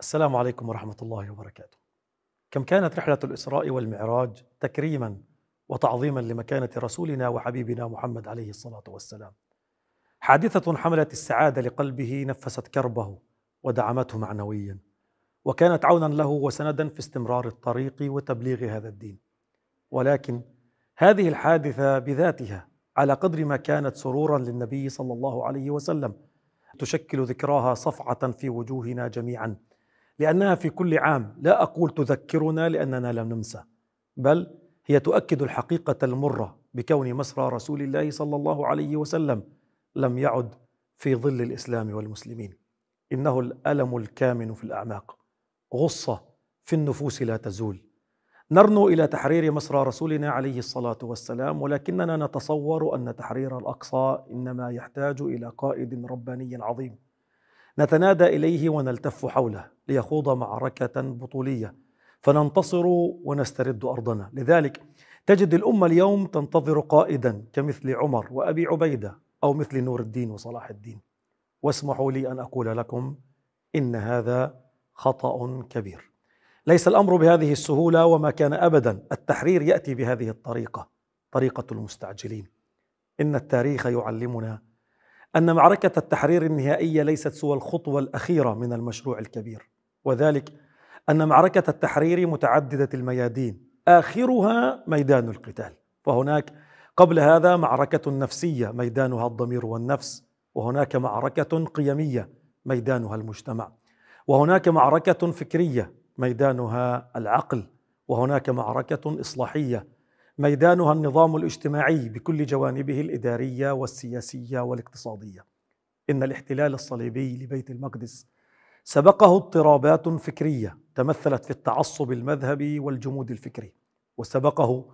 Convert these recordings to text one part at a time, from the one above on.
السلام عليكم ورحمة الله وبركاته. كم كانت رحلة الإسراء والمعراج تكريما وتعظيما لمكانة رسولنا وحبيبنا محمد عليه الصلاة والسلام. حادثة حملت السعادة لقلبه نفست كربه ودعمته معنويا. وكانت عونا له وسندا في استمرار الطريق وتبليغ هذا الدين. ولكن هذه الحادثة بذاتها على قدر ما كانت سرورا للنبي صلى الله عليه وسلم تشكل ذكراها صفعة في وجوهنا جميعا لأنها في كل عام لا أقول تذكرنا لأننا لم ننسى بل هي تؤكد الحقيقة المرة بكون مسرى رسول الله صلى الله عليه وسلم لم يعد في ظل الإسلام والمسلمين إنه الألم الكامن في الأعماق غصة في النفوس لا تزول نرنو إلى تحرير مسرى رسولنا عليه الصلاة والسلام ولكننا نتصور أن تحرير الأقصى إنما يحتاج إلى قائد رباني عظيم نتنادى اليه ونلتف حوله ليخوض معركه بطوليه فننتصر ونسترد ارضنا لذلك تجد الامه اليوم تنتظر قائدا كمثل عمر وابي عبيده او مثل نور الدين وصلاح الدين واسمحوا لي ان اقول لكم ان هذا خطا كبير ليس الامر بهذه السهوله وما كان ابدا التحرير ياتي بهذه الطريقه طريقه المستعجلين ان التاريخ يعلمنا أن معركة التحرير النهائية ليست سوى الخطوة الأخيرة من المشروع الكبير وذلك أن معركة التحرير متعددة الميادين آخرها ميدان القتال فهناك قبل هذا معركة نفسية ميدانها الضمير والنفس وهناك معركة قيمية ميدانها المجتمع وهناك معركة فكرية ميدانها العقل وهناك معركة إصلاحية ميدانها النظام الاجتماعي بكل جوانبه الاداريه والسياسيه والاقتصاديه. ان الاحتلال الصليبي لبيت المقدس سبقه اضطرابات فكريه تمثلت في التعصب المذهبي والجمود الفكري، وسبقه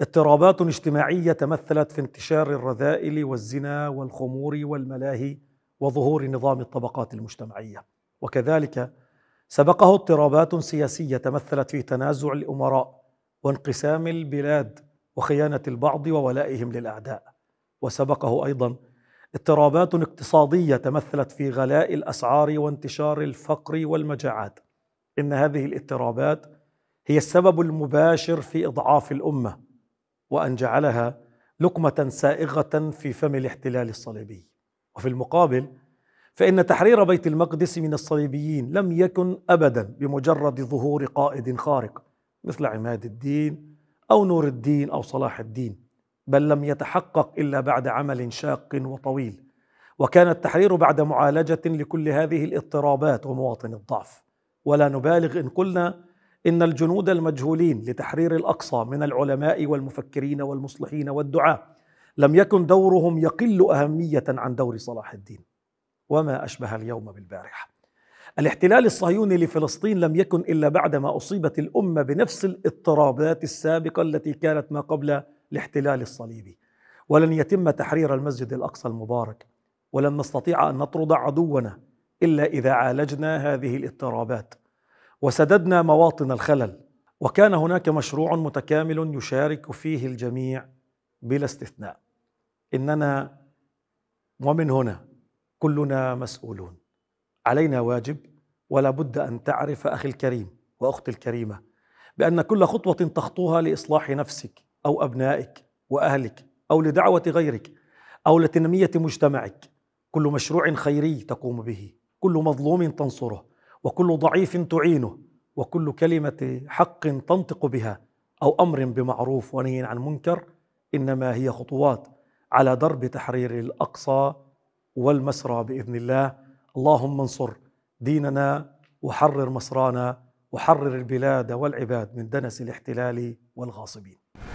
اضطرابات اجتماعيه تمثلت في انتشار الرذائل والزنا والخمور والملاهي وظهور نظام الطبقات المجتمعيه، وكذلك سبقه اضطرابات سياسيه تمثلت في تنازع الامراء وانقسام البلاد وخيانه البعض وولائهم للاعداء وسبقه ايضا اضطرابات اقتصاديه تمثلت في غلاء الاسعار وانتشار الفقر والمجاعات ان هذه الاضطرابات هي السبب المباشر في اضعاف الامه وان جعلها لقمه سائغه في فم الاحتلال الصليبي وفي المقابل فان تحرير بيت المقدس من الصليبيين لم يكن ابدا بمجرد ظهور قائد خارق مثل عماد الدين أو نور الدين أو صلاح الدين بل لم يتحقق إلا بعد عمل شاق وطويل وكان التحرير بعد معالجة لكل هذه الاضطرابات ومواطن الضعف ولا نبالغ إن قلنا إن الجنود المجهولين لتحرير الأقصى من العلماء والمفكرين والمصلحين والدعاة لم يكن دورهم يقل أهمية عن دور صلاح الدين وما أشبه اليوم بالبارحة الاحتلال الصهيوني لفلسطين لم يكن الا بعدما اصيبت الامه بنفس الاضطرابات السابقه التي كانت ما قبل الاحتلال الصليبي ولن يتم تحرير المسجد الاقصى المبارك ولن نستطيع ان نطرد عدونا الا اذا عالجنا هذه الاضطرابات وسددنا مواطن الخلل وكان هناك مشروع متكامل يشارك فيه الجميع بلا استثناء اننا ومن هنا كلنا مسؤولون علينا واجب ولا بد أن تعرف أخي الكريم وأختي الكريمة بأن كل خطوة تخطوها لإصلاح نفسك أو أبنائك وأهلك أو لدعوة غيرك أو لتنمية مجتمعك كل مشروع خيري تقوم به كل مظلوم تنصره وكل ضعيف تعينه وكل كلمة حق تنطق بها أو أمر بمعروف ونهي عن منكر إنما هي خطوات على درب تحرير الأقصى والمسرى بإذن الله اللهم انصر ديننا وحرر مصرانا وحرر البلاد والعباد من دنس الاحتلال والغاصبين